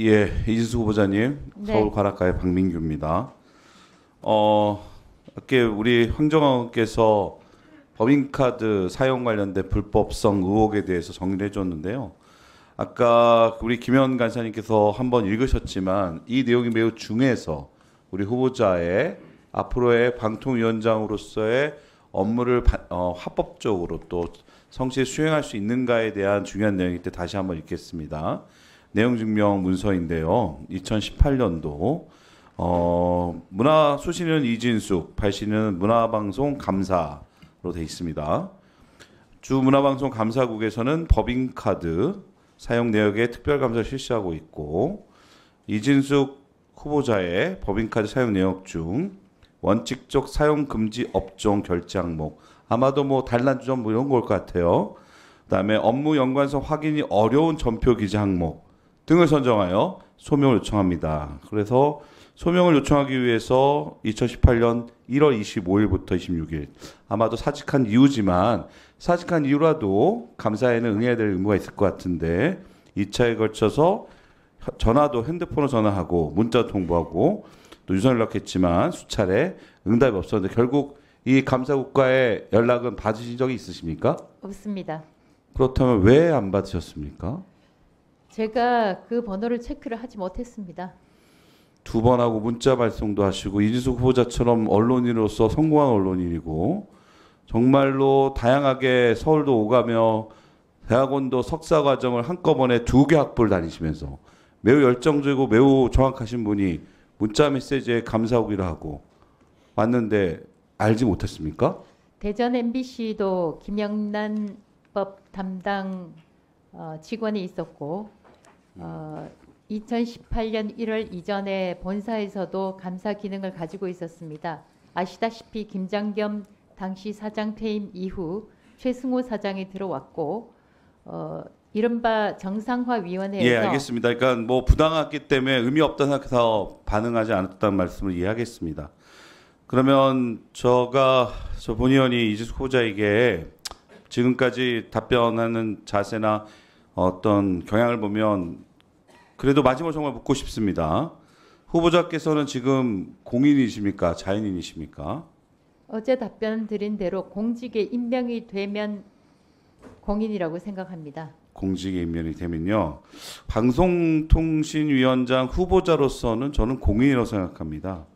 예, 이진수 후보자님, 네. 서울 관악가의 박민규입니다. 어, 아까 우리 황정원께서 법인카드 사용 관련된 불법성 의혹에 대해서 정리를 해줬는데요. 아까 우리 김현 간사님께서 한번 읽으셨지만 이 내용이 매우 중요해서 우리 후보자의 앞으로의 방통위원장으로서의 업무를 바, 어, 합법적으로 또 성실히 수행할 수 있는가에 대한 중요한 내용이기 때 다시 한번 읽겠습니다. 내용 증명 문서인데요. 2018년도 어, 문화 수신은 이진숙, 발신은 문화방송 감사로 돼 있습니다. 주 문화방송 감사국에서는 법인카드 사용 내역에 특별감사 실시하고 있고 이진숙 후보자의 법인카드 사용 내역 중 원칙적 사용 금지 업종 결제 항목 아마도 뭐 단란주점 뭐 이런 걸것 같아요. 그다음에 업무 연관성 확인이 어려운 전표 기재 항목 등을 선정하여 소명을 요청합니다. 그래서 소명을 요청하기 위해서 2018년 1월 25일부터 26일 아마도 사직한 이유지만 사직한 이유라도 감사에는 응해야 될 의무가 있을 것 같은데 2차에 걸쳐서 전화도 핸드폰으로 전화하고 문자 통보하고 또 유선 연락했지만 수차례 응답이 없었는데 결국 이 감사국가의 연락은 받으신 적이 있으십니까? 없습니다. 그렇다면 왜 안 받으셨습니까? 제가 그 번호를 체크를 하지 못했습니다. 두번 하고 문자 발송도 하시고 이준석 후보자처럼 언론인으로서 성공한 언론인이고 정말로 다양하게 서울도 오가며 대학원도 석사 과정을 한꺼번에 두 개 학부를 다니시면서 매우 열정적이고 매우 정확하신 분이 문자 메시지에 감사 오기를 하고 왔는데 알지 못했습니까? 대전 MBC도 김영란법 담당 어, 직원이 있었고 어, 2018년 1월 이전에 본사에서도 감사 기능을 가지고 있었습니다. 아시다시피 김장겸 당시 사장 퇴임 이후 최승호 사장이 들어왔고 어, 이른바 정상화위원회에서 예 알겠습니다. 그러니까 뭐 부당하기 때문에 의미 없다 생각해서 반응하지 않았다는 말씀을 이해하겠습니다. 그러면 저가 저 본의원이 이지숙 후보자에게 지금까지 답변하는 자세나 어떤 경향을 보면 그래도 마지막으로 정말 묻고 싶습니다. 후보자께서는 지금 공인이십니까? 자연인이십니까? 어제 답변 드린 대로 공직에 임명이 되면 공인이라고 생각합니다. 공직에 임명이 되면요. 방송통신위원장 후보자로서는 저는 공인이라고 생각합니다.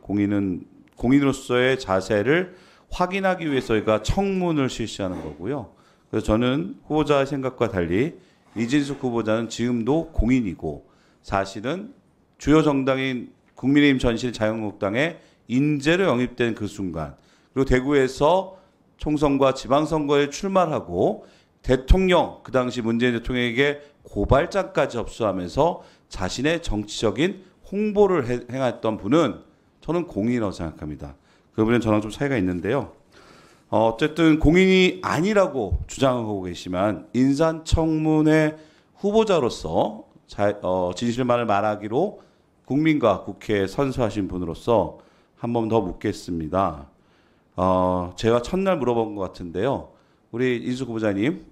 공인은 공인으로서의 자세를 확인하기 위해서 저희가 청문을 실시하는 거고요. 그래서 저는 후보자의 생각과 달리 이진숙 후보자는 지금도 공인이고 사실은 주요 정당인 국민의힘 전신 자유한국당에 인재로 영입된 그 순간 그리고 대구에서 총선과 지방선거에 출마하고 대통령 그 당시 문재인 대통령에게 고발장까지 접수하면서 자신의 정치적인 홍보를 해, 행했던 분은 저는 공인이라고 생각합니다. 그분은 저랑 좀 차이가 있는데요. 어, 어쨌든 공인이 아니라고 주장하고 계시지만 인산청문회 후보자로서 어, 진실만을 말하기로 국민과 국회에 선서하신 분으로서 한 번 더 묻겠습니다. 어, 제가 첫날 물어본 것 같은데요. 우리 인수 후보자님,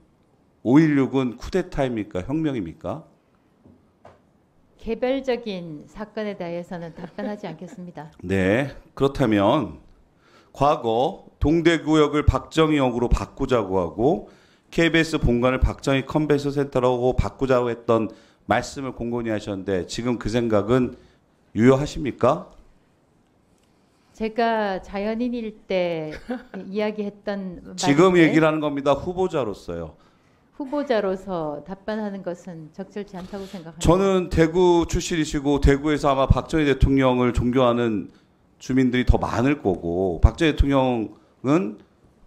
5.16은 쿠데타입니까? 혁명입니까? 개별적인 사건에 대해서는 답변하지 않겠습니다. 네. 그렇다면 과거 동대구역을 박정희역으로 바꾸자고 하고 KBS 본관을 박정희 컨벤션 센터라고 바꾸자고 했던 말씀을 공건히 하셨는데 지금 그 생각은 유효하십니까? 제가 자연인일 때 이야기했던 지금 얘기를 는 겁니다. 후보자로서요. 후보자로서 답변하는 것은 적절치 않다고 생각합니다. 저는 대구 출신이시고 대구에서 아마 박정희 대통령을 존경하는 주민들이 더 많을 거고 박정희 대통령은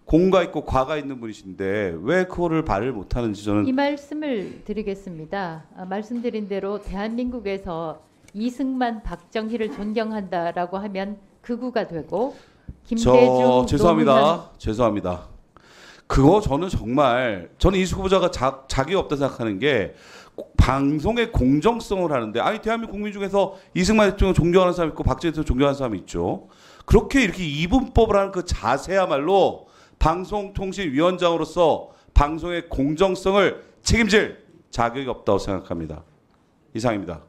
공과 있고 과가 있는 분이신데 왜 그거를 발을 못하는지 저는 이 말씀을 드리겠습니다. 아, 말씀드린 대로 대한민국에서 이승만 박정희를 존경한다라고 하면 극우가 되고 김대중 저 죄송합니다. 노무현 죄송합니다. 그거 저는 정말 저는 이수구 부자가 자, 자기 없다 생각하는 게 방송의 공정성을 하는데 아니 대한민국 국민 중에서 이승만 대통령 존경하는 사람 있고 박정희 대통령 존경하는 사람 있죠. 그렇게 이렇게 이분법을 하는 그 자세야말로 방송통신위원장으로서 방송의 공정성을 책임질 자격이 없다고 생각합니다. 이상입니다.